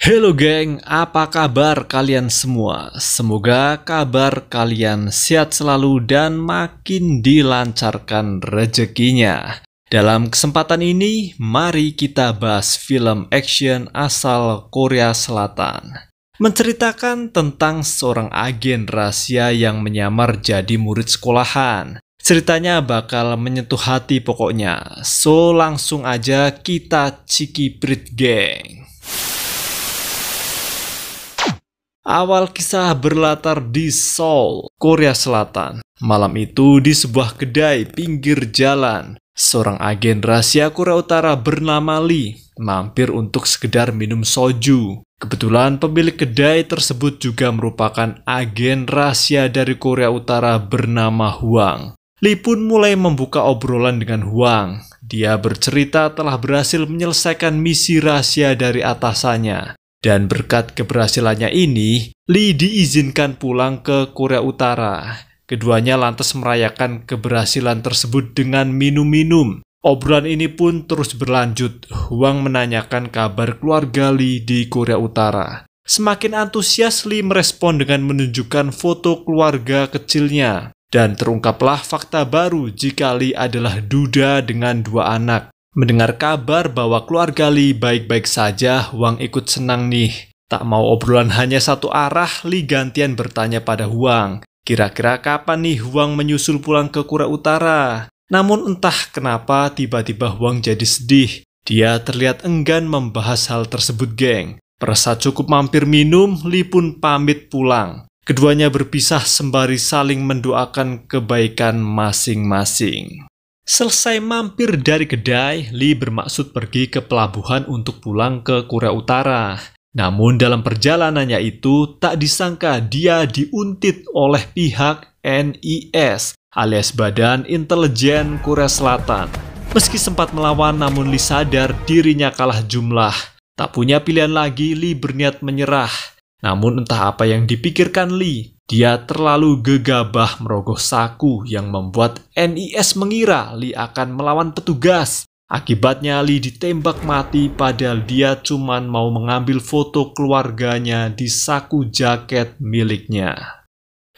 Halo geng, apa kabar kalian semua? Semoga kabar kalian sehat selalu dan makin dilancarkan rezekinya. Dalam kesempatan ini, mari kita bahas film action asal Korea Selatan. Menceritakan tentang seorang agen rahasia yang menyamar jadi murid sekolahan. Ceritanya bakal menyentuh hati pokoknya. So langsung aja kita ciki prit geng. Awal kisah berlatar di Seoul, Korea Selatan. Malam itu di sebuah kedai pinggir jalan, seorang agen rahasia Korea Utara bernama Lee mampir untuk sekedar minum soju. Kebetulan pemilik kedai tersebut juga merupakan agen rahasia dari Korea Utara bernama Huang. Lee pun mulai membuka obrolan dengan Huang. Dia bercerita telah berhasil menyelesaikan misi rahasia dari atasannya dan berkat keberhasilannya ini, Lee diizinkan pulang ke Korea Utara. Keduanya lantas merayakan keberhasilan tersebut dengan minum-minum. Obrolan ini pun terus berlanjut. Huang menanyakan kabar keluarga Lee di Korea Utara. Semakin antusias Lee merespon dengan menunjukkan foto keluarga kecilnya. Dan terungkaplah fakta baru jika Lee adalah duda dengan dua anak. Mendengar kabar bahwa keluarga Li baik-baik saja, Wang ikut senang nih. Tak mau obrolan hanya satu arah, Li gantian bertanya pada Huang. Kira-kira kapan nih Huang menyusul pulang ke Kura Utara? Namun entah kenapa tiba-tiba Huang jadi sedih. Dia terlihat enggan membahas hal tersebut, geng. Perasa cukup mampir minum, Li pun pamit pulang. Keduanya berpisah sembari saling mendoakan kebaikan masing-masing. Selesai mampir dari kedai, Lee bermaksud pergi ke pelabuhan untuk pulang ke Korea Utara. Namun dalam perjalanannya itu, tak disangka dia diuntit oleh pihak NIS alias Badan Intelijen Korea Selatan. Meski sempat melawan, namun Lee sadar dirinya kalah jumlah. Tak punya pilihan lagi, Lee berniat menyerah. Namun entah apa yang dipikirkan Lee, dia terlalu gegabah merogoh saku yang membuat NIS mengira Lee akan melawan petugas. Akibatnya Lee ditembak mati padahal dia cuma mau mengambil foto keluarganya di saku jaket miliknya.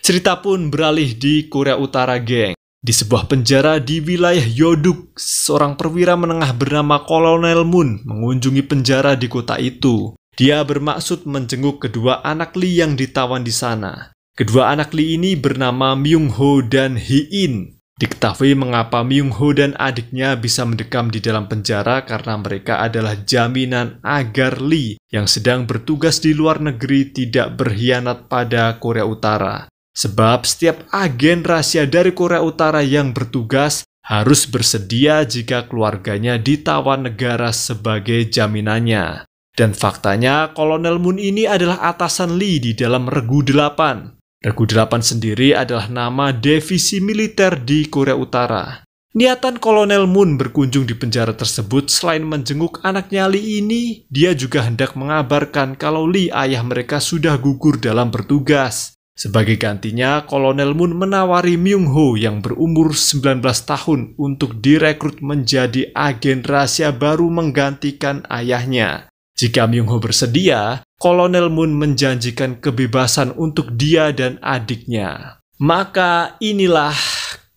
Cerita pun beralih di Korea Utara, geng. Di sebuah penjara di wilayah Yoduk, seorang perwira menengah bernama Kolonel Moon mengunjungi penjara di kota itu. Dia bermaksud menjenguk kedua anak Li yang ditawan di sana. Kedua anak Li ini bernama Myung Ho dan Hee In. Diketahui mengapa Myung Ho dan adiknya bisa mendekam di dalam penjara karena mereka adalah jaminan agar Li yang sedang bertugas di luar negeri tidak berkhianat pada Korea Utara. Sebab setiap agen rahasia dari Korea Utara yang bertugas harus bersedia jika keluarganya ditawan negara sebagai jaminannya. Dan faktanya, Kolonel Moon ini adalah atasan Lee di dalam Regu 8. Regu 8 sendiri adalah nama divisi militer di Korea Utara. Niatan Kolonel Moon berkunjung di penjara tersebut selain menjenguk anaknya Lee ini, dia juga hendak mengabarkan kalau Lee ayah mereka sudah gugur dalam bertugas. Sebagai gantinya, Kolonel Moon menawari Myung Ho yang berumur 19 tahun untuk direkrut menjadi agen rahasia baru menggantikan ayahnya. Jika Myung-ho bersedia, Kolonel Moon menjanjikan kebebasan untuk dia dan adiknya. Maka inilah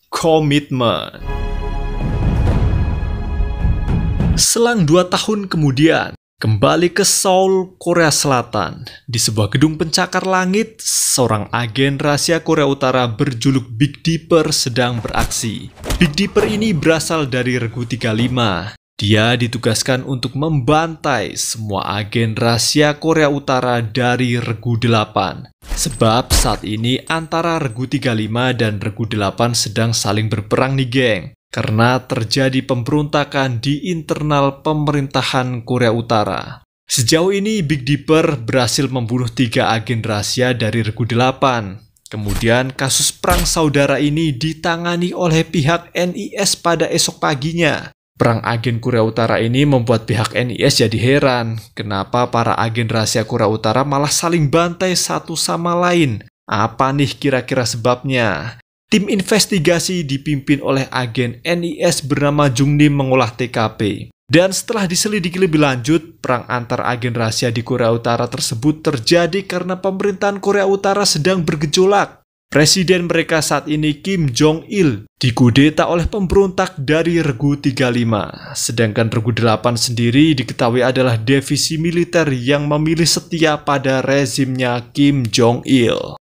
komitmen. Selang dua tahun kemudian, Kembali ke Seoul, Korea Selatan, di sebuah gedung pencakar langit, seorang agen rahasia Korea Utara berjuluk Big Dipper sedang beraksi. Big Dipper ini berasal dari Regu 35, dia ditugaskan untuk membantai semua agen rahasia Korea Utara dari Regu 8. Sebab saat ini antara Regu 35 dan Regu 8 sedang saling berperang nih geng. Karena terjadi pemberontakan di internal pemerintahan Korea Utara. Sejauh ini Big Dipper berhasil membunuh tiga agen rahasia dari Regu 8. Kemudian kasus perang saudara ini ditangani oleh pihak NIS pada esok paginya Perang agen Korea Utara ini membuat pihak NIS jadi heran kenapa para agen rahasia Korea Utara malah saling bantai satu sama lain. Apa nih kira-kira sebabnya? Tim investigasi dipimpin oleh agen NIS bernama Jungnim mengolah TKP. Dan setelah diselidiki lebih lanjut, perang antar agen rahasia di Korea Utara tersebut terjadi karena pemerintahan Korea Utara sedang bergejolak. Presiden mereka saat ini Kim Jong-il digudeta oleh pemberontak dari Regu 35. Sedangkan Regu 8 sendiri diketahui adalah divisi militer yang memilih setia pada rezimnya Kim Jong-il.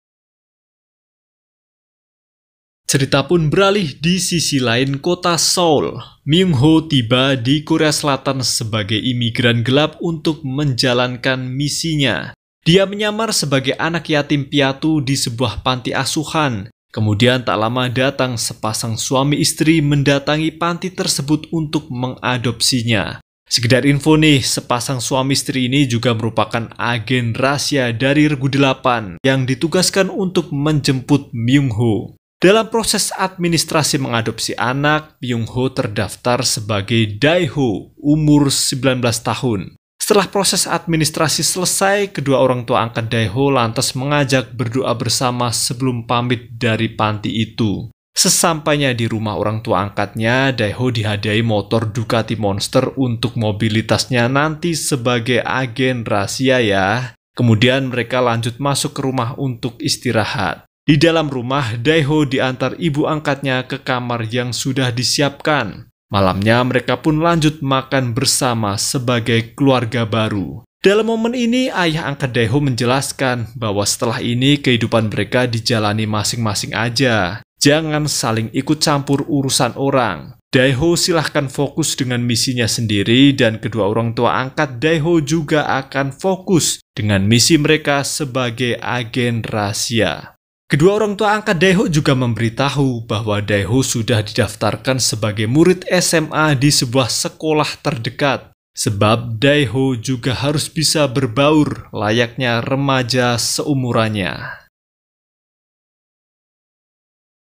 Cerita pun beralih di sisi lain kota Seoul. Myung Ho tiba di Korea Selatan sebagai imigran gelap untuk menjalankan misinya. Dia menyamar sebagai anak yatim piatu di sebuah panti asuhan. Kemudian tak lama datang sepasang suami istri mendatangi panti tersebut untuk mengadopsinya. Sekedar info nih, sepasang suami istri ini juga merupakan agen rahasia dari Regu 8 yang ditugaskan untuk menjemput Myung Ho. Dalam proses administrasi mengadopsi anak, Myung Ho terdaftar sebagai Dai Ho, umur 19 tahun. Setelah proses administrasi selesai, kedua orang tua angkat Daiho lantas mengajak berdoa bersama sebelum pamit dari panti itu. Sesampainya di rumah orang tua angkatnya, Daiho dihadiahi motor Ducati Monster untuk mobilitasnya nanti sebagai agen rahasia ya. Kemudian mereka lanjut masuk ke rumah untuk istirahat. Di dalam rumah, Daiho diantar ibu angkatnya ke kamar yang sudah disiapkan. Malamnya mereka pun lanjut makan bersama sebagai keluarga baru. Dalam momen ini, ayah angkat Daeho menjelaskan bahwa setelah ini kehidupan mereka dijalani masing-masing aja. Jangan saling ikut campur urusan orang. Daeho silahkan fokus dengan misinya sendiri dan kedua orang tua angkat Daeho juga akan fokus dengan misi mereka sebagai agen rahasia. Kedua orang tua angkat Daeho juga memberitahu bahwa Daeho sudah didaftarkan sebagai murid SMA di sebuah sekolah terdekat. Sebab Daeho juga harus bisa berbaur layaknya remaja seumurannya.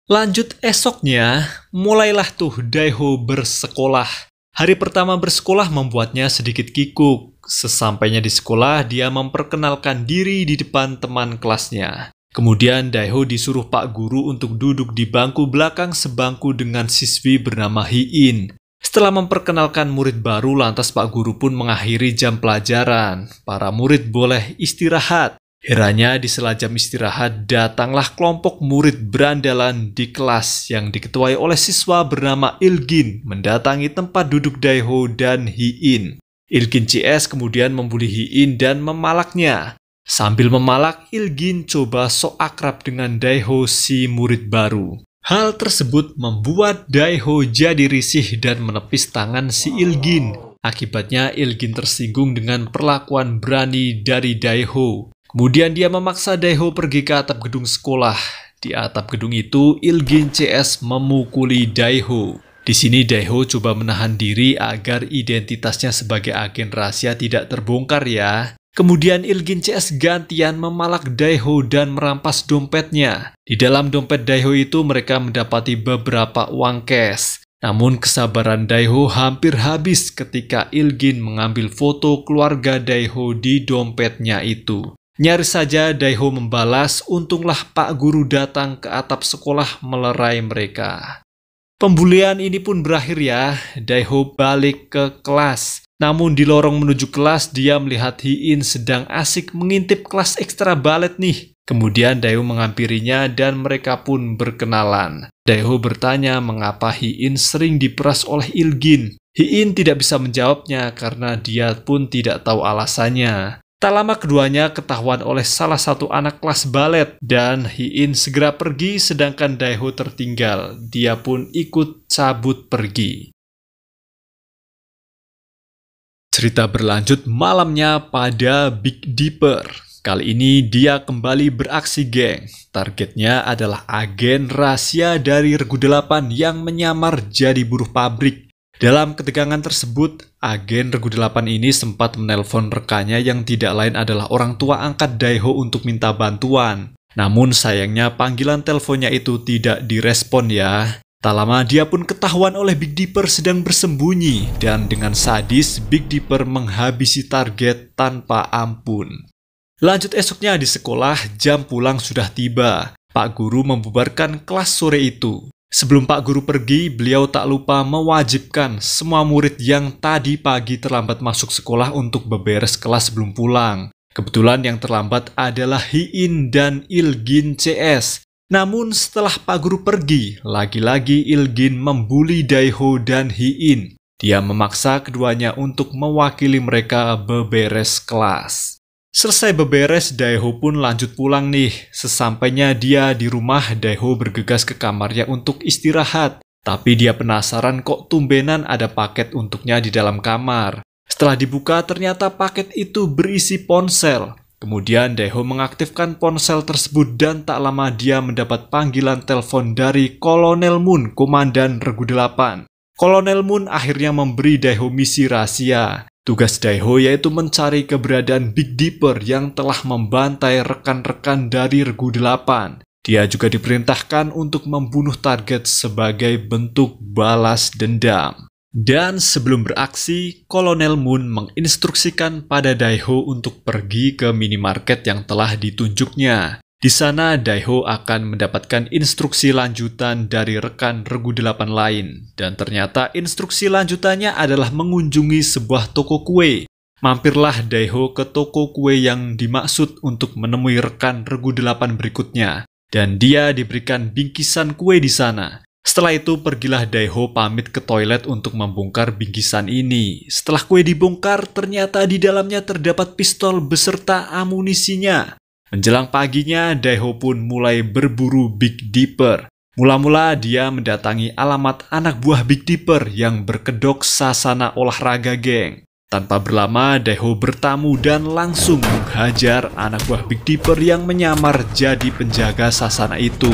Lanjut esoknya, mulailah tuh Daeho bersekolah. Hari pertama bersekolah membuatnya sedikit kikuk. Sesampainya di sekolah, dia memperkenalkan diri di depan teman kelasnya. Kemudian Daiho disuruh Pak Guru untuk duduk di bangku belakang sebangku dengan siswi bernama Hiin. Setelah memperkenalkan murid baru, lantas Pak Guru pun mengakhiri jam pelajaran. Para murid boleh istirahat. Heranya di sela jam istirahat datanglah kelompok murid berandalan di kelas yang diketuai oleh siswa bernama Ilgin mendatangi tempat duduk Daiho dan Hiin. Ilgin CS kemudian membuli Hiin dan memalaknya. Sambil memalak, Ilgin coba sok akrab dengan Daiho si murid baru. Hal tersebut membuat Daiho jadi risih dan menepis tangan si Ilgin. Akibatnya Ilgin tersinggung dengan perlakuan berani dari Daiho. Kemudian dia memaksa Daiho pergi ke atap gedung sekolah. Di atap gedung itu, Ilgin CS memukuli Daiho. Di sini Daiho coba menahan diri agar identitasnya sebagai agen rahasia tidak terbongkar ya. Kemudian Ilgin CS gantian memalak Daiho dan merampas dompetnya. Di dalam dompet Daiho itu mereka mendapati beberapa uang cash. Namun kesabaran Daiho hampir habis ketika Ilgin mengambil foto keluarga Daiho di dompetnya itu. Nyaris saja Daiho membalas, untunglah Pak Guru datang ke atap sekolah melerai mereka. Pembulian ini pun berakhir ya. Daiho balik ke kelas. Namun di lorong menuju kelas dia melihat Hiin sedang asik mengintip kelas ekstra balet nih. Kemudian Daiho menghampirinya dan mereka pun berkenalan. Daiho bertanya mengapa Hiin sering diperas oleh Ilgin. Hiin tidak bisa menjawabnya karena dia pun tidak tahu alasannya. Tak lama keduanya ketahuan oleh salah satu anak kelas balet dan Hiin segera pergi sedangkan Daeho tertinggal. Dia pun ikut cabut pergi. Cerita berlanjut malamnya pada Big Dipper. Kali ini dia kembali beraksi geng. Targetnya adalah agen rahasia dari Regu 8 yang menyamar jadi buruh pabrik dalam ketegangan tersebut, agen Regu delapan ini sempat menelpon rekannya yang tidak lain adalah orang tua angkat Daiho untuk minta bantuan. Namun sayangnya panggilan teleponnya itu tidak direspon ya. Tak lama dia pun ketahuan oleh Big Dipper sedang bersembunyi dan dengan sadis Big Dipper menghabisi target tanpa ampun. Lanjut esoknya di sekolah, jam pulang sudah tiba. Pak guru membubarkan kelas sore itu. Sebelum Pak Guru pergi, beliau tak lupa mewajibkan semua murid yang tadi pagi terlambat masuk sekolah untuk beberes kelas sebelum pulang. Kebetulan yang terlambat adalah Hiin dan Ilgin CS. Namun setelah Pak Guru pergi, lagi-lagi Ilgin membuli Daiho dan Hiin. Dia memaksa keduanya untuk mewakili mereka beberes kelas. Selesai beberes, Daeho pun lanjut pulang nih. Sesampainya dia di rumah, Daeho bergegas ke kamarnya untuk istirahat. Tapi dia penasaran kok tumbenan ada paket untuknya di dalam kamar. Setelah dibuka, ternyata paket itu berisi ponsel. Kemudian Daeho mengaktifkan ponsel tersebut dan tak lama dia mendapat panggilan telepon dari Kolonel Moon, Komandan Regu 8. Kolonel Moon akhirnya memberi Daeho misi rahasia. Tugas Daiho yaitu mencari keberadaan Big Dipper yang telah membantai rekan-rekan dari Regu 8. Dia juga diperintahkan untuk membunuh target sebagai bentuk balas dendam. Dan sebelum beraksi, Kolonel Moon menginstruksikan pada Daiho untuk pergi ke minimarket yang telah ditunjuknya. Di sana, Daiho akan mendapatkan instruksi lanjutan dari rekan Regu delapan lain, dan ternyata instruksi lanjutannya adalah mengunjungi sebuah toko kue. Mampirlah Daiho ke toko kue yang dimaksud untuk menemui rekan Regu delapan berikutnya, dan dia diberikan bingkisan kue di sana. Setelah itu pergilah Daiho pamit ke toilet untuk membongkar bingkisan ini. Setelah kue dibongkar, ternyata di dalamnya terdapat pistol beserta amunisinya. Menjelang paginya, Daiho pun mulai berburu Big Dipper. Mula-mula dia mendatangi alamat anak buah Big Dipper yang berkedok sasana olahraga geng. Tanpa berlama, Daiho bertamu dan langsung menghajar anak buah Big Dipper yang menyamar jadi penjaga sasana itu.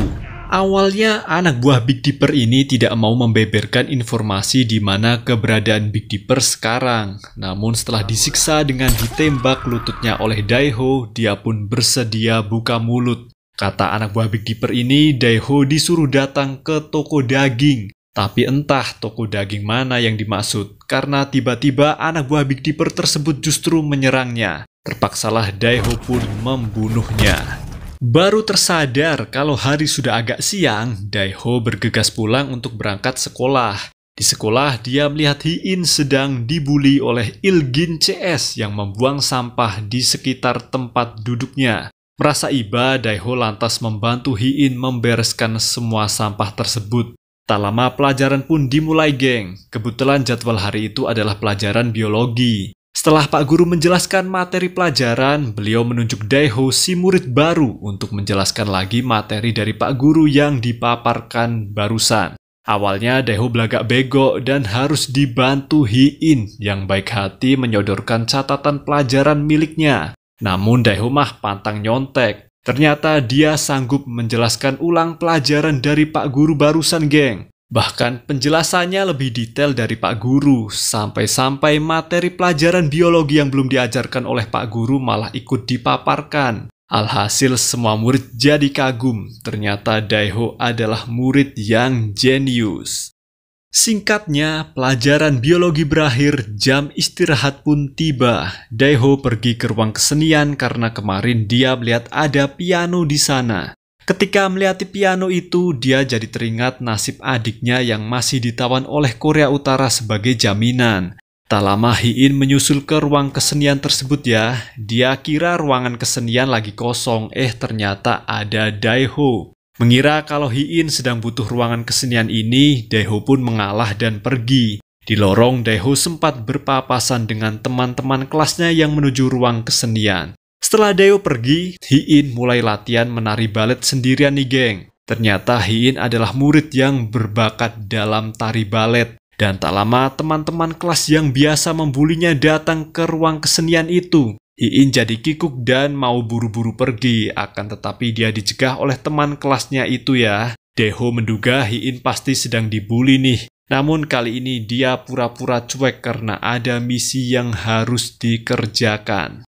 Awalnya anak buah Big Dipper ini tidak mau membeberkan informasi di mana keberadaan Big Dipper sekarang. Namun setelah disiksa dengan ditembak lututnya oleh Daiho, dia pun bersedia buka mulut. Kata anak buah Big Dipper ini, Daiho disuruh datang ke toko daging. Tapi entah toko daging mana yang dimaksud, karena tiba-tiba anak buah Big Dipper tersebut justru menyerangnya. Terpaksalah Daiho pun membunuhnya. Baru tersadar kalau hari sudah agak siang, Daiho bergegas pulang untuk berangkat sekolah. Di sekolah, dia melihat Hiin sedang dibully oleh Ilgin CS yang membuang sampah di sekitar tempat duduknya. Merasa iba, Daiho lantas membantu Hiin membereskan semua sampah tersebut. Tak lama pelajaran pun dimulai, geng. Kebetulan jadwal hari itu adalah pelajaran biologi. Setelah Pak Guru menjelaskan materi pelajaran, beliau menunjuk Daiho si murid baru untuk menjelaskan lagi materi dari Pak Guru yang dipaparkan barusan. Awalnya Daiho belagak bego dan harus dibantu Hiin yang baik hati menyodorkan catatan pelajaran miliknya. Namun Daiho mah pantang nyontek. Ternyata dia sanggup menjelaskan ulang pelajaran dari Pak Guru barusan, geng. Bahkan penjelasannya lebih detail dari Pak Guru, sampai-sampai materi pelajaran biologi yang belum diajarkan oleh Pak Guru malah ikut dipaparkan. Alhasil semua murid jadi kagum, ternyata Daiho adalah murid yang jenius. Singkatnya, pelajaran biologi berakhir, jam istirahat pun tiba. Daiho pergi ke ruang kesenian karena kemarin dia melihat ada piano di sana. Ketika melihat piano itu, dia jadi teringat nasib adiknya yang masih ditawan oleh Korea Utara sebagai jaminan. Tak lama Hiin menyusul ke ruang kesenian tersebut ya. Dia kira ruangan kesenian lagi kosong, eh ternyata ada Daiho. Mengira kalau Hiin sedang butuh ruangan kesenian ini, Daiho pun mengalah dan pergi. Di lorong, Daiho sempat berpapasan dengan teman-teman kelasnya yang menuju ruang kesenian. Setelah Deo pergi, Hiin mulai latihan menari balet sendirian nih geng. Ternyata Hiin adalah murid yang berbakat dalam tari balet. Dan tak lama teman-teman kelas yang biasa membulinya datang ke ruang kesenian itu. Hiin jadi kikuk dan mau buru-buru pergi, akan tetapi dia dicegah oleh teman kelasnya itu ya. Deho menduga Hiin pasti sedang dibully nih. Namun kali ini dia pura-pura cuek karena ada misi yang harus dikerjakan.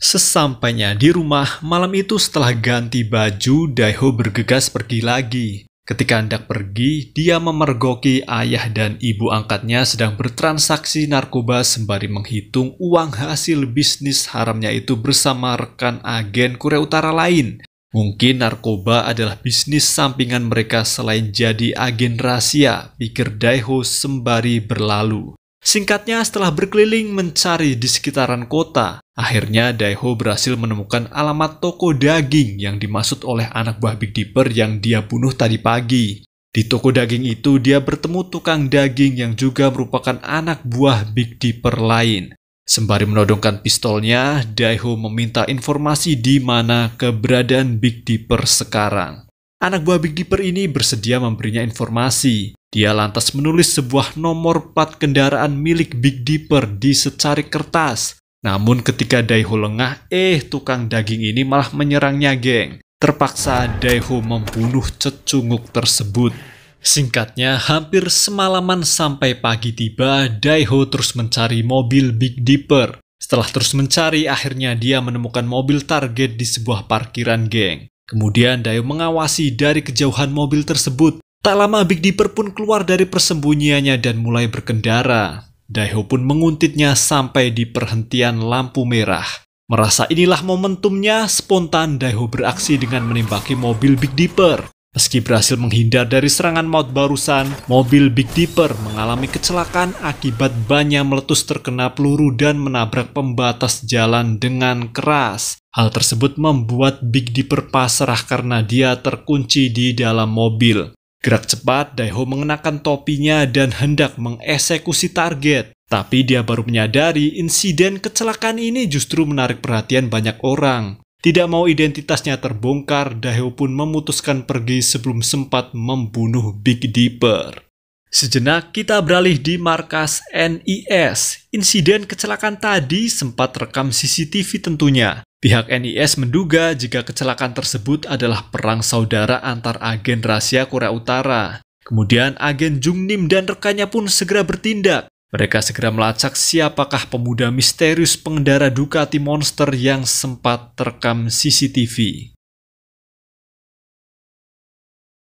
Sesampainya di rumah, malam itu setelah ganti baju, Daiho bergegas pergi lagi. Ketika hendak pergi, dia memergoki ayah dan ibu angkatnya sedang bertransaksi narkoba sembari menghitung uang hasil bisnis haramnya itu bersama rekan agen Korea Utara lain. Mungkin narkoba adalah bisnis sampingan mereka selain jadi agen rahasia, pikir Daiho sembari berlalu. Singkatnya, setelah berkeliling mencari di sekitaran kota, Akhirnya Daiho berhasil menemukan alamat toko daging yang dimaksud oleh anak buah Big Dipper yang dia bunuh tadi pagi. Di toko daging itu dia bertemu tukang daging yang juga merupakan anak buah Big Dipper lain. Sembari menodongkan pistolnya, Daiho meminta informasi di mana keberadaan Big Dipper sekarang. Anak buah Big Dipper ini bersedia memberinya informasi. Dia lantas menulis sebuah nomor plat kendaraan milik Big Dipper di secarik kertas namun ketika Daiho lengah, eh tukang daging ini malah menyerangnya geng. Terpaksa Daiho membunuh cecunguk tersebut. Singkatnya, hampir semalaman sampai pagi tiba, Daiho terus mencari mobil Big Dipper. Setelah terus mencari, akhirnya dia menemukan mobil target di sebuah parkiran geng. Kemudian Daiho mengawasi dari kejauhan mobil tersebut. Tak lama Big Dipper pun keluar dari persembunyiannya dan mulai berkendara. Daiho pun menguntitnya sampai di perhentian lampu merah. Merasa inilah momentumnya, spontan Daiho beraksi dengan menembaki mobil Big Dipper. Meski berhasil menghindar dari serangan maut barusan, mobil Big Dipper mengalami kecelakaan akibat bannya meletus terkena peluru dan menabrak pembatas jalan dengan keras. Hal tersebut membuat Big Dipper pasrah karena dia terkunci di dalam mobil. Gerak cepat, Daiho mengenakan topinya dan hendak mengeksekusi target. Tapi dia baru menyadari insiden kecelakaan ini justru menarik perhatian banyak orang. Tidak mau identitasnya terbongkar, Daiho pun memutuskan pergi sebelum sempat membunuh Big Dipper. Sejenak kita beralih di markas NIS. Insiden kecelakaan tadi sempat rekam CCTV tentunya. Pihak NIS menduga jika kecelakaan tersebut adalah perang saudara antar agen rahasia Korea Utara. Kemudian agen Jung Nim dan rekannya pun segera bertindak. Mereka segera melacak siapakah pemuda misterius pengendara Ducati Monster yang sempat terekam CCTV.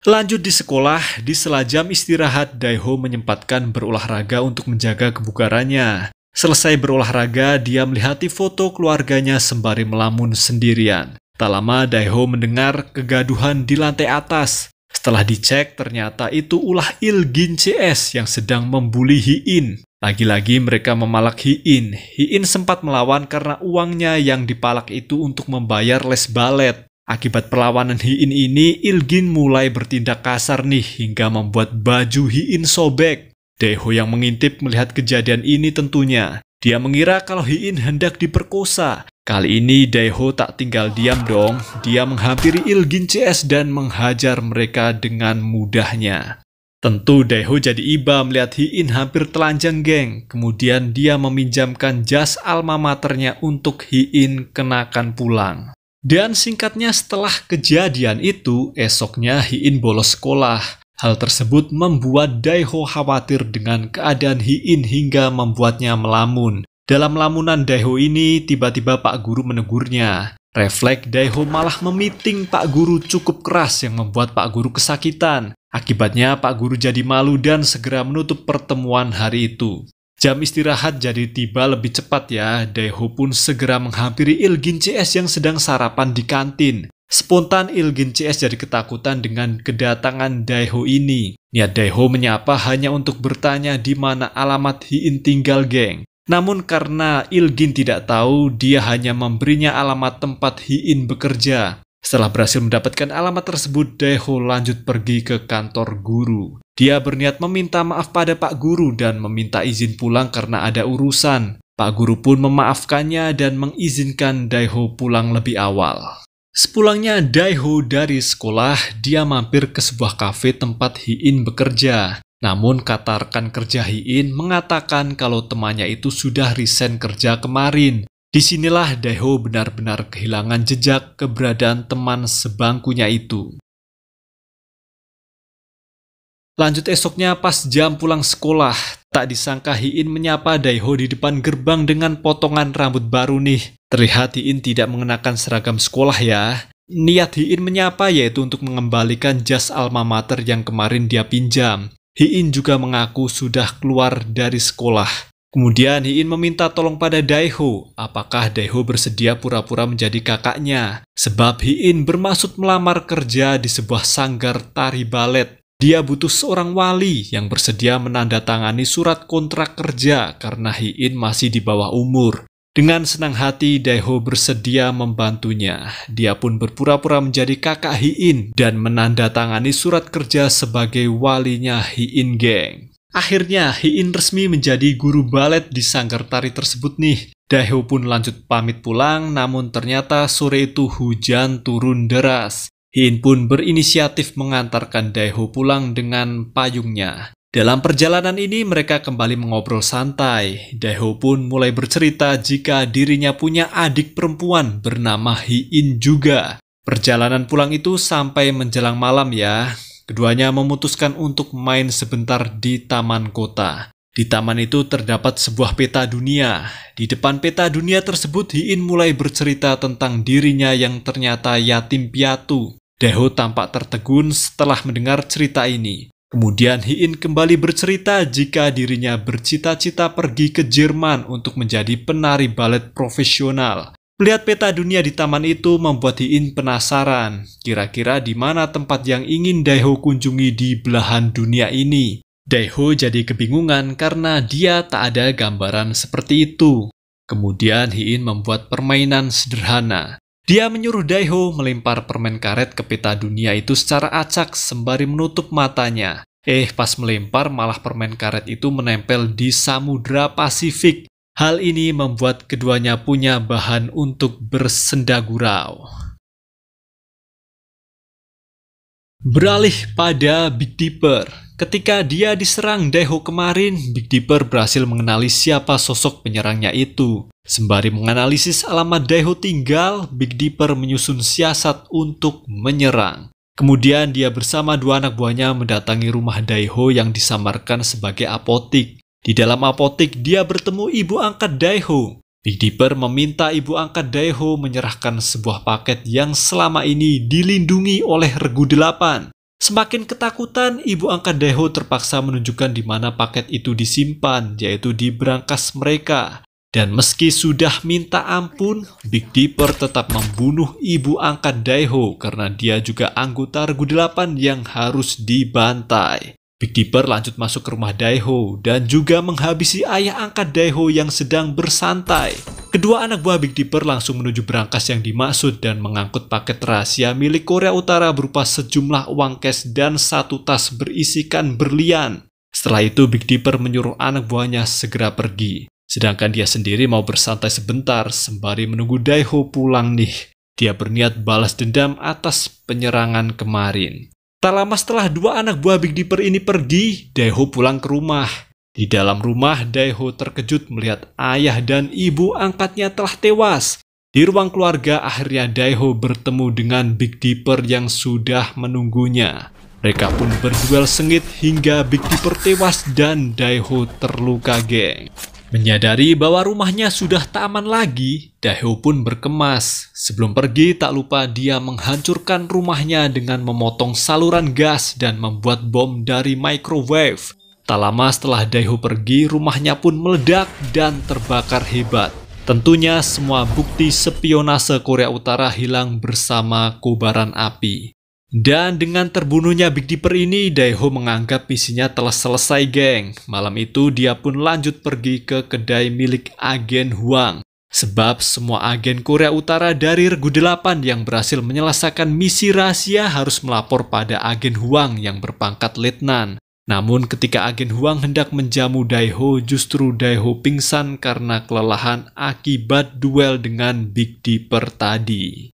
Lanjut di sekolah, di selajam istirahat, Daiho menyempatkan berolahraga untuk menjaga kebugarannya. Selesai berolahraga, dia melihat foto keluarganya sembari melamun sendirian. Tak lama Daiho mendengar kegaduhan di lantai atas. Setelah dicek, ternyata itu ulah Il Gin CS yang sedang membuli Hiin. Lagi-lagi mereka memalak Hiin. Hiin sempat melawan karena uangnya yang dipalak itu untuk membayar les balet. Akibat perlawanan Hiin ini, Ilgin mulai bertindak kasar nih hingga membuat baju Hiin sobek. Deho yang mengintip melihat kejadian ini tentunya. Dia mengira kalau Hiin hendak diperkosa. Kali ini Daeho tak tinggal diam dong. Dia menghampiri Ilgin CS dan menghajar mereka dengan mudahnya. Tentu Daeho jadi iba melihat Hiin hampir telanjang geng. Kemudian dia meminjamkan jas alma maternya untuk Hiin kenakan pulang. Dan singkatnya setelah kejadian itu, esoknya Hiin bolos sekolah. Hal tersebut membuat Daiho khawatir dengan keadaan Hiin hingga membuatnya melamun. Dalam lamunan Daiho ini, tiba-tiba Pak Guru menegurnya. Refleks Daiho malah memiting Pak Guru cukup keras yang membuat Pak Guru kesakitan. Akibatnya Pak Guru jadi malu dan segera menutup pertemuan hari itu. Jam istirahat jadi tiba lebih cepat ya, Daiho pun segera menghampiri Ilgin CS yang sedang sarapan di kantin. Spontan Ilgin CS jadi ketakutan dengan kedatangan Daiho ini. Niat ya, Daiho menyapa hanya untuk bertanya di mana alamat Hiin tinggal geng. Namun karena Ilgin tidak tahu, dia hanya memberinya alamat tempat Hiin bekerja. Setelah berhasil mendapatkan alamat tersebut, Daiho lanjut pergi ke kantor guru. Dia berniat meminta maaf pada Pak Guru dan meminta izin pulang karena ada urusan. Pak Guru pun memaafkannya dan mengizinkan Daiho pulang lebih awal. Sepulangnya Daiho dari sekolah, dia mampir ke sebuah kafe tempat Hiin bekerja. Namun kata rekan kerja Hiin mengatakan kalau temannya itu sudah resign kerja kemarin. Disinilah Daiho benar-benar kehilangan jejak keberadaan teman sebangkunya itu. Lanjut esoknya pas jam pulang sekolah, tak disangka Hiin menyapa Daiho di depan gerbang dengan potongan rambut baru nih. Terlihat Iin tidak mengenakan seragam sekolah ya. Niat Hiin menyapa yaitu untuk mengembalikan jas alma mater yang kemarin dia pinjam. Hiin juga mengaku sudah keluar dari sekolah. Kemudian Hiin meminta tolong pada Daiho, apakah Daiho bersedia pura-pura menjadi kakaknya. Sebab Hiin bermaksud melamar kerja di sebuah sanggar tari balet. Dia butuh seorang wali yang bersedia menandatangani surat kontrak kerja karena Hiin masih di bawah umur. Dengan senang hati, Daeho bersedia membantunya. Dia pun berpura-pura menjadi kakak Hiin dan menandatangani surat kerja sebagai walinya Hiin Gang. Akhirnya, Hiin resmi menjadi guru balet di sanggar tari tersebut nih. Daeho pun lanjut pamit pulang, namun ternyata sore itu hujan turun deras. Hiin pun berinisiatif mengantarkan Daeho pulang dengan payungnya. Dalam perjalanan ini mereka kembali mengobrol santai. Daeho pun mulai bercerita jika dirinya punya adik perempuan bernama Hiin juga. Perjalanan pulang itu sampai menjelang malam ya. Keduanya memutuskan untuk main sebentar di taman kota. Di taman itu terdapat sebuah peta dunia. Di depan peta dunia tersebut Hiin mulai bercerita tentang dirinya yang ternyata yatim piatu. Daeho tampak tertegun setelah mendengar cerita ini. Kemudian Hiin kembali bercerita jika dirinya bercita-cita pergi ke Jerman untuk menjadi penari balet profesional. Melihat peta dunia di taman itu membuat Hiin penasaran, kira-kira di mana tempat yang ingin Daiho kunjungi di belahan dunia ini. Daiho jadi kebingungan karena dia tak ada gambaran seperti itu. Kemudian Hiin membuat permainan sederhana. Dia menyuruh Daiho melempar permen karet ke peta dunia itu secara acak sembari menutup matanya. Eh, pas melempar malah permen karet itu menempel di Samudra Pasifik. Hal ini membuat keduanya punya bahan untuk bersendagurau. Beralih pada Big Dipper, Ketika dia diserang Daeho kemarin, Big Dipper berhasil mengenali siapa sosok penyerangnya itu. Sembari menganalisis alamat Daeho tinggal, Big Dipper menyusun siasat untuk menyerang. Kemudian dia bersama dua anak buahnya mendatangi rumah Daeho yang disamarkan sebagai apotik. Di dalam apotik, dia bertemu ibu angkat Daeho. Big Dipper meminta ibu angkat Daeho menyerahkan sebuah paket yang selama ini dilindungi oleh Regu Delapan. Semakin ketakutan, ibu angkat Deho terpaksa menunjukkan di mana paket itu disimpan, yaitu di brankas mereka. Dan meski sudah minta ampun, Big Dipper tetap membunuh ibu angkat Daiho karena dia juga anggota Regu 8 yang harus dibantai. Big Dipper lanjut masuk ke rumah Daiho dan juga menghabisi ayah angkat Daiho yang sedang bersantai. Kedua anak buah Big Dipper langsung menuju berangkas yang dimaksud dan mengangkut paket rahasia milik Korea Utara berupa sejumlah uang cash dan satu tas berisikan berlian. Setelah itu Big Dipper menyuruh anak buahnya segera pergi. Sedangkan dia sendiri mau bersantai sebentar sembari menunggu Daiho pulang nih. Dia berniat balas dendam atas penyerangan kemarin. Tak lama setelah dua anak buah Big Dipper ini pergi, Daiho pulang ke rumah. Di dalam rumah, Daiho terkejut melihat ayah dan ibu angkatnya telah tewas. Di ruang keluarga, akhirnya Daiho bertemu dengan Big Dipper yang sudah menunggunya. Mereka pun berduel sengit hingga Big Dipper tewas dan Daiho terluka geng. Menyadari bahwa rumahnya sudah tak aman lagi, Daiho pun berkemas. Sebelum pergi, tak lupa dia menghancurkan rumahnya dengan memotong saluran gas dan membuat bom dari microwave. Tak lama setelah Daiho pergi, rumahnya pun meledak dan terbakar hebat. Tentunya semua bukti spionase Korea Utara hilang bersama kobaran api. Dan dengan terbunuhnya Big Dipper ini, Daiho menganggap misinya telah selesai geng. Malam itu dia pun lanjut pergi ke kedai milik agen Huang. Sebab semua agen Korea Utara dari Regu 8 yang berhasil menyelesaikan misi rahasia harus melapor pada agen Huang yang berpangkat letnan. Namun ketika agen Huang hendak menjamu Daiho, justru Daiho pingsan karena kelelahan akibat duel dengan Big Dipper tadi.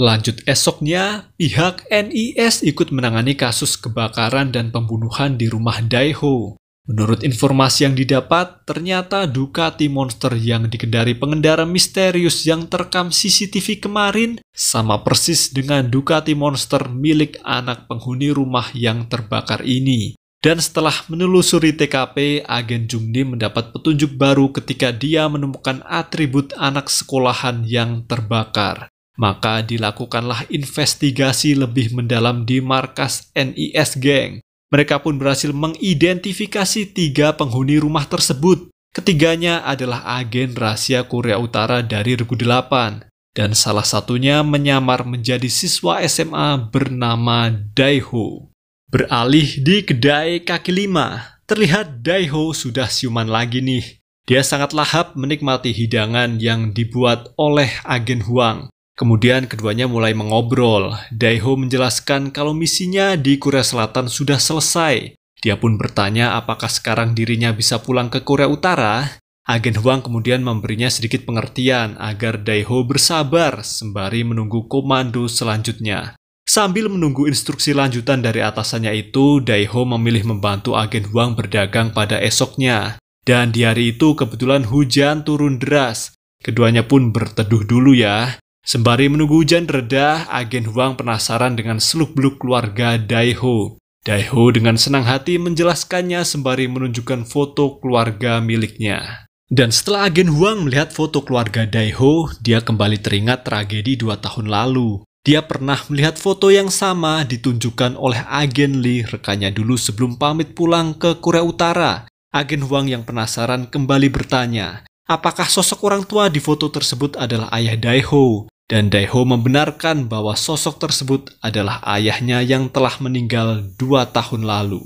Lanjut esoknya, pihak NIS ikut menangani kasus kebakaran dan pembunuhan di rumah Daiho. Menurut informasi yang didapat, ternyata Ducati Monster yang dikendari pengendara misterius yang terekam CCTV kemarin sama persis dengan Ducati Monster milik anak penghuni rumah yang terbakar ini. Dan setelah menelusuri TKP, agen Jumni mendapat petunjuk baru ketika dia menemukan atribut anak sekolahan yang terbakar. Maka dilakukanlah investigasi lebih mendalam di markas NIS Gang mereka pun berhasil mengidentifikasi tiga penghuni rumah tersebut. Ketiganya adalah agen rahasia Korea Utara dari Regu 8 dan salah satunya menyamar menjadi siswa SMA bernama Daiho. Beralih di kedai kaki lima, terlihat Daiho sudah siuman lagi nih. Dia sangat lahap menikmati hidangan yang dibuat oleh agen Huang. Kemudian keduanya mulai mengobrol. Daiho menjelaskan kalau misinya di Korea Selatan sudah selesai. Dia pun bertanya apakah sekarang dirinya bisa pulang ke Korea Utara. Agen Huang kemudian memberinya sedikit pengertian agar Daiho bersabar sembari menunggu komando selanjutnya. Sambil menunggu instruksi lanjutan dari atasannya itu, Daiho memilih membantu agen Huang berdagang pada esoknya. Dan di hari itu kebetulan hujan turun deras. Keduanya pun berteduh dulu ya. Sembari menunggu hujan reda, agen Huang penasaran dengan seluk-beluk keluarga Daiho. Daiho dengan senang hati menjelaskannya sembari menunjukkan foto keluarga miliknya. Dan setelah agen Huang melihat foto keluarga Daiho, dia kembali teringat tragedi dua tahun lalu. Dia pernah melihat foto yang sama ditunjukkan oleh agen Li rekannya dulu sebelum pamit pulang ke Korea Utara. Agen Huang yang penasaran kembali bertanya, apakah sosok orang tua di foto tersebut adalah ayah Daiho? dan Daiho membenarkan bahwa sosok tersebut adalah ayahnya yang telah meninggal dua tahun lalu.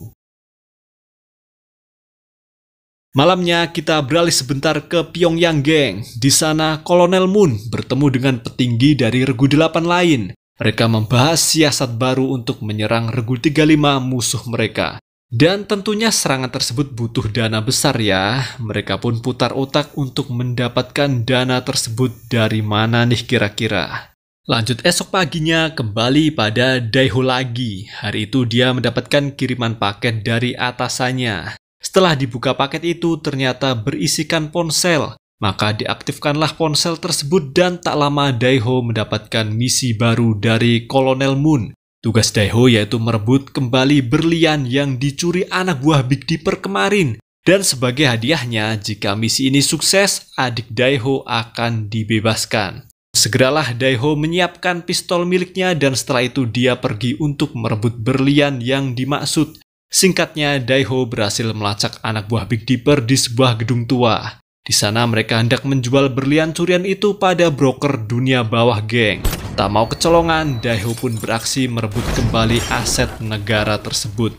Malamnya kita beralih sebentar ke Pyongyang Gang. Di sana Kolonel Moon bertemu dengan petinggi dari Regu 8 lain. Mereka membahas siasat baru untuk menyerang Regu 35 musuh mereka. Dan tentunya serangan tersebut butuh dana besar ya. Mereka pun putar otak untuk mendapatkan dana tersebut dari mana nih kira-kira. Lanjut esok paginya kembali pada Daiho lagi. Hari itu dia mendapatkan kiriman paket dari atasannya. Setelah dibuka paket itu ternyata berisikan ponsel. Maka diaktifkanlah ponsel tersebut dan tak lama Daiho mendapatkan misi baru dari Kolonel Moon Tugas Daeho yaitu merebut kembali berlian yang dicuri anak buah Big Dipper kemarin. Dan sebagai hadiahnya, jika misi ini sukses, adik Daeho akan dibebaskan. Segeralah Daeho menyiapkan pistol miliknya dan setelah itu dia pergi untuk merebut berlian yang dimaksud. Singkatnya, Daeho berhasil melacak anak buah Big Dipper di sebuah gedung tua. Di sana mereka hendak menjual berlian curian itu pada broker dunia bawah geng. Tak mau kecolongan, Daiho pun beraksi merebut kembali aset negara tersebut.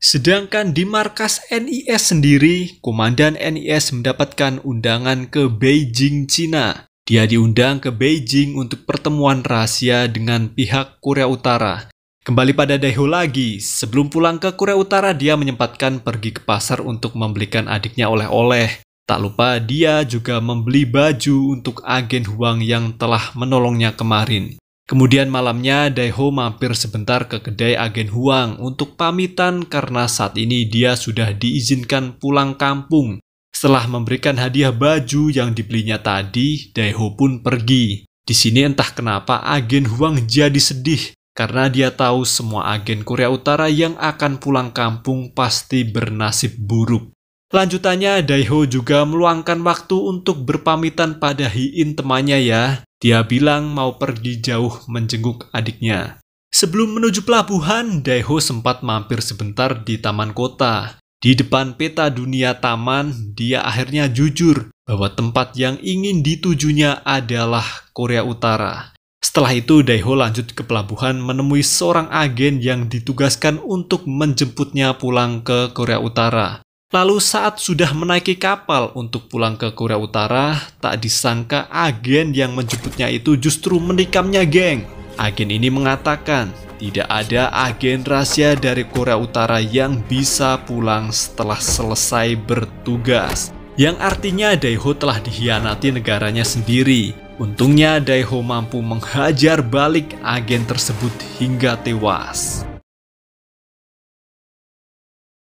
Sedangkan di markas NIS sendiri, Komandan NIS mendapatkan undangan ke Beijing, China. Dia diundang ke Beijing untuk pertemuan rahasia dengan pihak Korea Utara. Kembali pada Daiho lagi, sebelum pulang ke Korea Utara dia menyempatkan pergi ke pasar untuk membelikan adiknya oleh-oleh. Tak lupa dia juga membeli baju untuk agen Huang yang telah menolongnya kemarin. Kemudian malamnya Daiho mampir sebentar ke kedai agen Huang untuk pamitan karena saat ini dia sudah diizinkan pulang kampung. Setelah memberikan hadiah baju yang dibelinya tadi, Daiho pun pergi. Di sini entah kenapa agen Huang jadi sedih karena dia tahu semua agen Korea Utara yang akan pulang kampung pasti bernasib buruk. Lanjutannya, Daiho juga meluangkan waktu untuk berpamitan pada Hiin temannya ya. Dia bilang mau pergi jauh menjenguk adiknya. Sebelum menuju pelabuhan, Daiho sempat mampir sebentar di taman kota. Di depan peta dunia taman, dia akhirnya jujur bahwa tempat yang ingin ditujunya adalah Korea Utara. Setelah itu, Daiho lanjut ke pelabuhan menemui seorang agen yang ditugaskan untuk menjemputnya pulang ke Korea Utara. Lalu saat sudah menaiki kapal untuk pulang ke Korea Utara, tak disangka agen yang menjemputnya itu justru menikamnya geng. Agen ini mengatakan, tidak ada agen rahasia dari Korea Utara yang bisa pulang setelah selesai bertugas. Yang artinya Daeho telah dihianati negaranya sendiri. Untungnya Daeho mampu menghajar balik agen tersebut hingga tewas.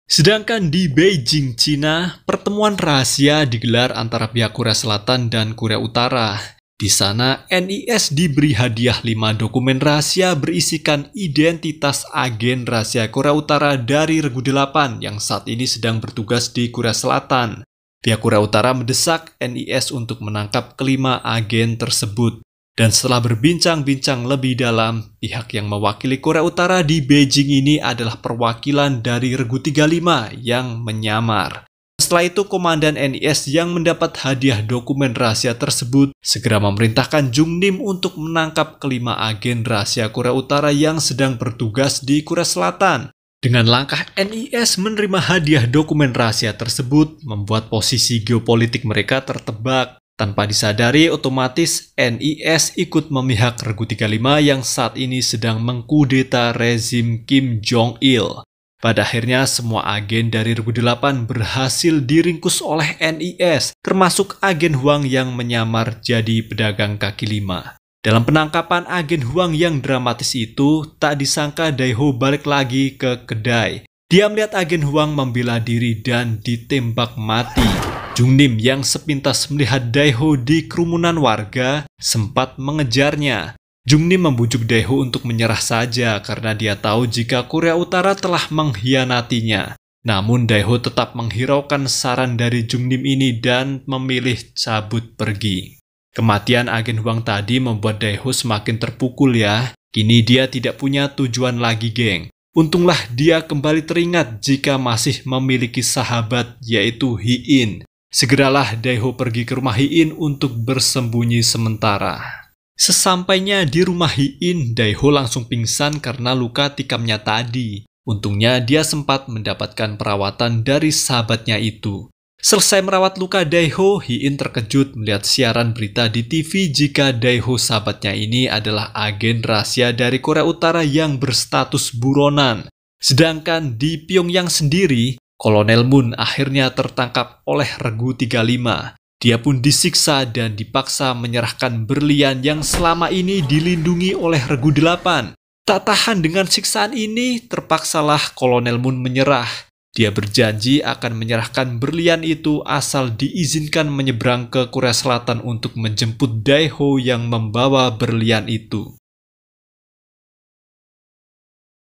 Sedangkan di Beijing, China, pertemuan rahasia digelar antara pihak Korea Selatan dan Korea Utara. Di sana, NIS diberi hadiah lima dokumen rahasia berisikan identitas agen rahasia Korea Utara dari Regu 8 yang saat ini sedang bertugas di Korea Selatan. Pihak Korea Utara mendesak NIS untuk menangkap kelima agen tersebut. Dan setelah berbincang-bincang lebih dalam, pihak yang mewakili Korea Utara di Beijing ini adalah perwakilan dari Regu 35 yang menyamar. Setelah itu, Komandan NIS yang mendapat hadiah dokumen rahasia tersebut segera memerintahkan Jung Nim untuk menangkap kelima agen rahasia Korea Utara yang sedang bertugas di Korea Selatan. Dengan langkah NIS menerima hadiah dokumen rahasia tersebut, membuat posisi geopolitik mereka tertebak tanpa disadari, otomatis NIS ikut memihak regu 35 yang saat ini sedang mengkudeta rezim Kim Jong-il. Pada akhirnya, semua agen dari regu 8 berhasil diringkus oleh NIS, termasuk agen Huang yang menyamar jadi pedagang kaki lima. Dalam penangkapan agen Huang yang dramatis itu, tak disangka Daiho balik lagi ke kedai dia melihat agen Huang membela diri dan ditembak mati. Jung Nim yang sepintas melihat Daeho di kerumunan warga sempat mengejarnya. Jung Nim membujuk Daeho untuk menyerah saja karena dia tahu jika Korea Utara telah mengkhianatinya. Namun Daeho tetap menghiraukan saran dari Jung Nim ini dan memilih cabut pergi. Kematian agen Huang tadi membuat Daeho semakin terpukul ya. Kini dia tidak punya tujuan lagi geng. Untunglah dia kembali teringat jika masih memiliki sahabat yaitu Hiin. Segeralah Daiho pergi ke rumah Hiin untuk bersembunyi sementara. Sesampainya di rumah Hiin, Daiho langsung pingsan karena luka tikamnya tadi. Untungnya dia sempat mendapatkan perawatan dari sahabatnya itu. Selesai merawat luka Daiho, Hiin terkejut melihat siaran berita di TV jika Daiho sahabatnya ini adalah agen rahasia dari Korea Utara yang berstatus buronan. Sedangkan di Pyongyang sendiri, Kolonel Moon akhirnya tertangkap oleh regu 35. Dia pun disiksa dan dipaksa menyerahkan berlian yang selama ini dilindungi oleh regu 8. Tak tahan dengan siksaan ini, terpaksalah Kolonel Moon menyerah dia berjanji akan menyerahkan berlian itu asal diizinkan menyeberang ke Korea Selatan untuk menjemput Daiho yang membawa berlian itu.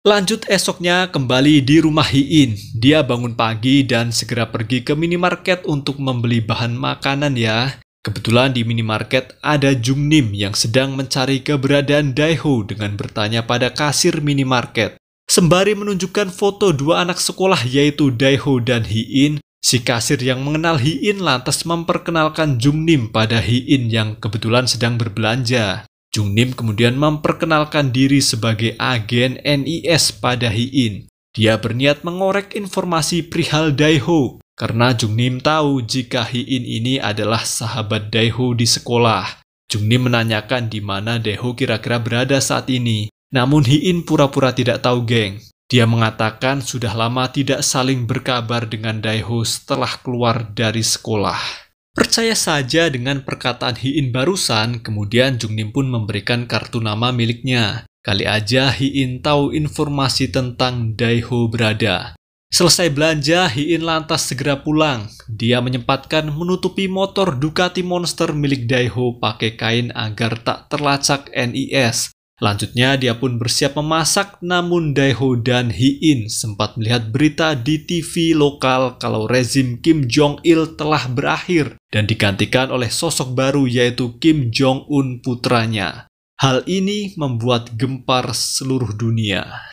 Lanjut esoknya kembali di rumah Hiin. Dia bangun pagi dan segera pergi ke minimarket untuk membeli bahan makanan ya. Kebetulan di minimarket ada Jungnim yang sedang mencari keberadaan Daiho dengan bertanya pada kasir minimarket. Sembari menunjukkan foto dua anak sekolah yaitu Daeho dan Hiin, si kasir yang mengenal Hiin lantas memperkenalkan Jungnim pada Hiin yang kebetulan sedang berbelanja. Jungnim kemudian memperkenalkan diri sebagai agen NIS pada Hiin. Dia berniat mengorek informasi perihal Daiho karena Jungnim tahu jika Hiin ini adalah sahabat Daiho di sekolah. Jungnim menanyakan di mana Daiho kira-kira berada saat ini. Namun Hiin pura-pura tidak tahu geng. Dia mengatakan sudah lama tidak saling berkabar dengan Daiho setelah keluar dari sekolah. Percaya saja dengan perkataan Hiin barusan, kemudian Jungnim pun memberikan kartu nama miliknya. Kali aja Hiin tahu informasi tentang Daiho berada. Selesai belanja, Hiin lantas segera pulang. Dia menyempatkan menutupi motor Ducati Monster milik Daiho pakai kain agar tak terlacak NIS. Lanjutnya, dia pun bersiap memasak, namun Daeho dan Hi-in sempat melihat berita di TV lokal kalau rezim Kim Jong-il telah berakhir dan digantikan oleh sosok baru yaitu Kim Jong-un putranya. Hal ini membuat gempar seluruh dunia.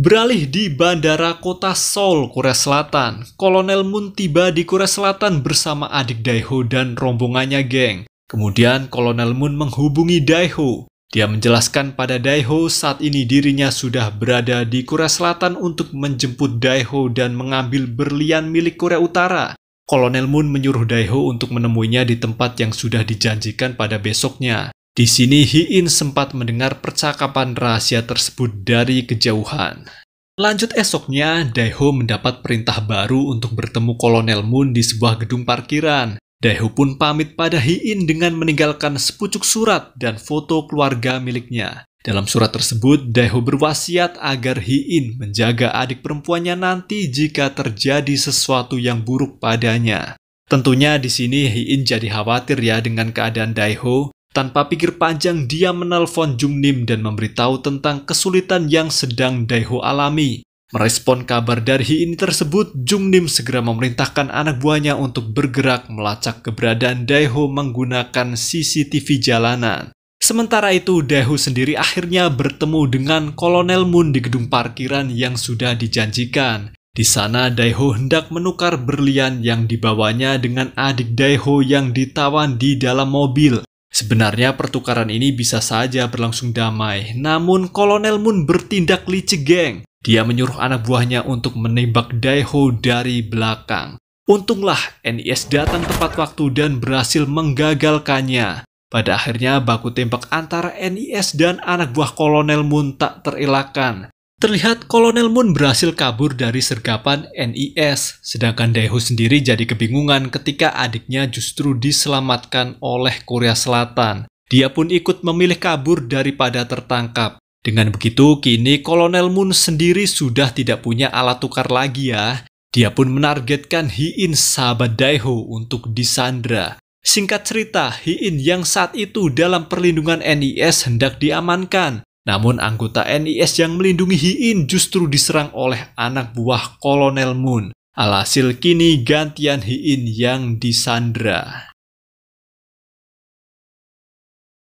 Beralih di bandara kota Seoul, Korea Selatan, Kolonel Moon tiba di Korea Selatan bersama adik Daeho dan rombongannya geng. Kemudian Kolonel Moon menghubungi Daiho. Dia menjelaskan pada Daiho saat ini dirinya sudah berada di Korea Selatan untuk menjemput Daiho dan mengambil berlian milik Korea Utara. Kolonel Moon menyuruh Daiho untuk menemuinya di tempat yang sudah dijanjikan pada besoknya. Di sini Hiin sempat mendengar percakapan rahasia tersebut dari kejauhan. Lanjut esoknya, Daiho mendapat perintah baru untuk bertemu Kolonel Moon di sebuah gedung parkiran. Daeho pun pamit pada Hiin dengan meninggalkan sepucuk surat dan foto keluarga miliknya. Dalam surat tersebut, Daeho berwasiat agar Hiin menjaga adik perempuannya nanti jika terjadi sesuatu yang buruk padanya. Tentunya di sini Hiin jadi khawatir ya dengan keadaan Daeho. Tanpa pikir panjang, dia menelpon Jungnim dan memberitahu tentang kesulitan yang sedang Daeho alami. Merespon kabar dari ini tersebut, Jung Nim segera memerintahkan anak buahnya untuk bergerak melacak keberadaan Daeho menggunakan CCTV jalanan. Sementara itu, Daeho sendiri akhirnya bertemu dengan Kolonel Moon di gedung parkiran yang sudah dijanjikan. Di sana, Daeho hendak menukar berlian yang dibawanya dengan adik Daeho yang ditawan di dalam mobil. Sebenarnya pertukaran ini bisa saja berlangsung damai, namun Kolonel Moon bertindak licik geng. Dia menyuruh anak buahnya untuk menembak Daiho dari belakang. Untunglah NIS datang tepat waktu dan berhasil menggagalkannya. Pada akhirnya baku tembak antara NIS dan anak buah Kolonel Moon tak terelakkan. Terlihat Kolonel Moon berhasil kabur dari sergapan NIS, sedangkan Daeho sendiri jadi kebingungan ketika adiknya justru diselamatkan oleh Korea Selatan. Dia pun ikut memilih kabur daripada tertangkap. Dengan begitu, kini Kolonel Moon sendiri sudah tidak punya alat tukar lagi ya. Dia pun menargetkan Hiin sahabat Daiho untuk disandra. Singkat cerita, Hiin yang saat itu dalam perlindungan NIS hendak diamankan. Namun anggota NIS yang melindungi Hiin justru diserang oleh anak buah Kolonel Moon. Alhasil kini gantian Hiin yang disandra.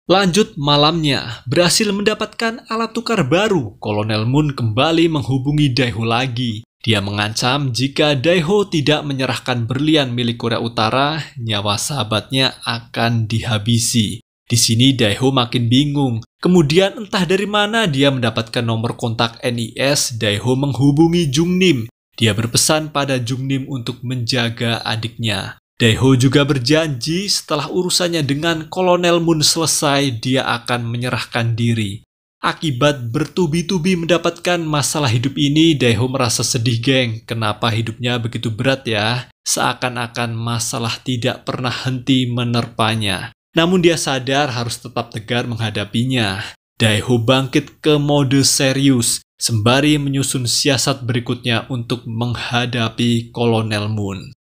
Lanjut malamnya, berhasil mendapatkan alat tukar baru, Kolonel Moon kembali menghubungi Daiho lagi. Dia mengancam jika Daiho tidak menyerahkan berlian milik Korea Utara, nyawa sahabatnya akan dihabisi. Di sini Daiho makin bingung. Kemudian entah dari mana dia mendapatkan nomor kontak NIS, Daiho menghubungi Jungnim. Dia berpesan pada Jungnim untuk menjaga adiknya. Daeho juga berjanji setelah urusannya dengan Kolonel Moon selesai, dia akan menyerahkan diri. Akibat bertubi-tubi mendapatkan masalah hidup ini, Daeho merasa sedih geng. Kenapa hidupnya begitu berat ya? Seakan-akan masalah tidak pernah henti menerpanya. Namun dia sadar harus tetap tegar menghadapinya. Daeho bangkit ke mode serius, sembari menyusun siasat berikutnya untuk menghadapi Kolonel Moon.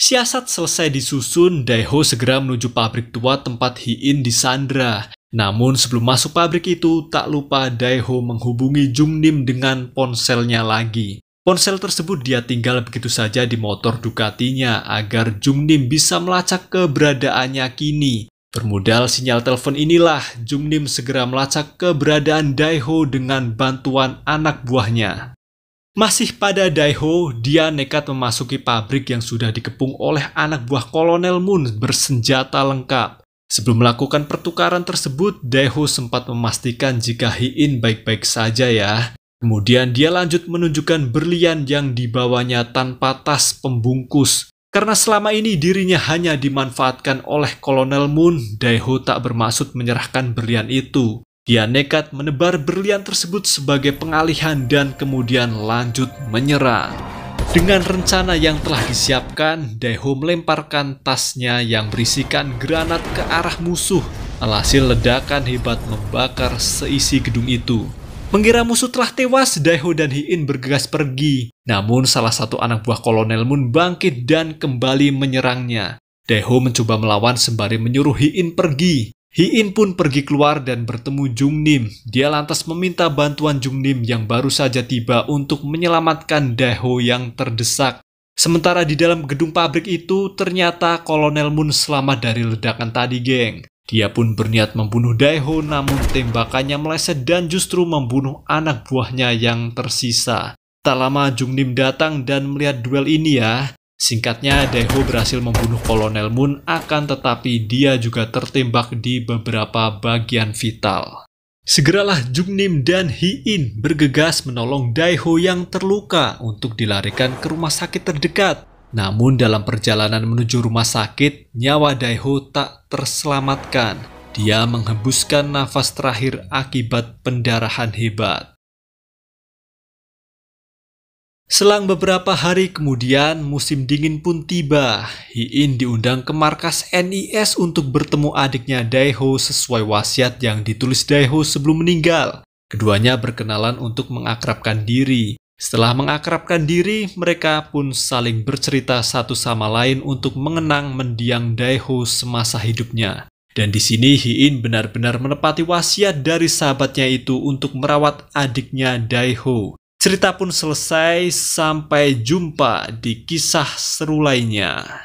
Siasat selesai disusun, Daeho segera menuju pabrik tua tempat Hiin disandra. Namun sebelum masuk pabrik itu, tak lupa Daeho menghubungi Jungnim dengan ponselnya lagi. Ponsel tersebut dia tinggal begitu saja di motor Ducatinya agar Jungnim bisa melacak keberadaannya kini. Bermodal sinyal telepon inilah, Jungnim segera melacak keberadaan Daeho dengan bantuan anak buahnya. Masih pada Daiho, dia nekat memasuki pabrik yang sudah dikepung oleh anak buah Kolonel Moon bersenjata lengkap. Sebelum melakukan pertukaran tersebut, Daiho sempat memastikan jika Hiin baik-baik saja ya. Kemudian dia lanjut menunjukkan berlian yang dibawanya tanpa tas pembungkus. Karena selama ini dirinya hanya dimanfaatkan oleh Kolonel Moon, Daiho tak bermaksud menyerahkan berlian itu. Dia nekat menebar berlian tersebut sebagai pengalihan dan kemudian lanjut menyerang. Dengan rencana yang telah disiapkan, Daeho melemparkan tasnya yang berisikan granat ke arah musuh. Alhasil ledakan hebat membakar seisi gedung itu. Mengira musuh telah tewas, Daeho dan Hiin bergegas pergi. Namun salah satu anak buah kolonel Moon bangkit dan kembali menyerangnya. Daeho mencoba melawan sembari menyuruh Hiin pergi. Hiin pun pergi keluar dan bertemu Jung Nim. Dia lantas meminta bantuan Jung Nim yang baru saja tiba untuk menyelamatkan Daeho yang terdesak. Sementara di dalam gedung pabrik itu, ternyata Kolonel Moon selamat dari ledakan tadi, geng. Dia pun berniat membunuh Daeho namun tembakannya meleset dan justru membunuh anak buahnya yang tersisa. Tak lama Jung Nim datang dan melihat duel ini ya. Singkatnya, Daeho berhasil membunuh Kolonel Moon, akan tetapi dia juga tertembak di beberapa bagian vital. Segeralah Jungnim dan Hiin bergegas menolong Daeho yang terluka untuk dilarikan ke rumah sakit terdekat. Namun dalam perjalanan menuju rumah sakit, nyawa Daeho tak terselamatkan. Dia menghembuskan nafas terakhir akibat pendarahan hebat. Selang beberapa hari kemudian, musim dingin pun tiba. Hiin diundang ke markas NIS untuk bertemu adiknya Daiho sesuai wasiat yang ditulis Daiho sebelum meninggal. Keduanya berkenalan untuk mengakrabkan diri. Setelah mengakrabkan diri, mereka pun saling bercerita satu sama lain untuk mengenang mendiang Daiho semasa hidupnya. Dan di sini Hiin benar-benar menepati wasiat dari sahabatnya itu untuk merawat adiknya Daiho. Cerita pun selesai, sampai jumpa di kisah seru lainnya.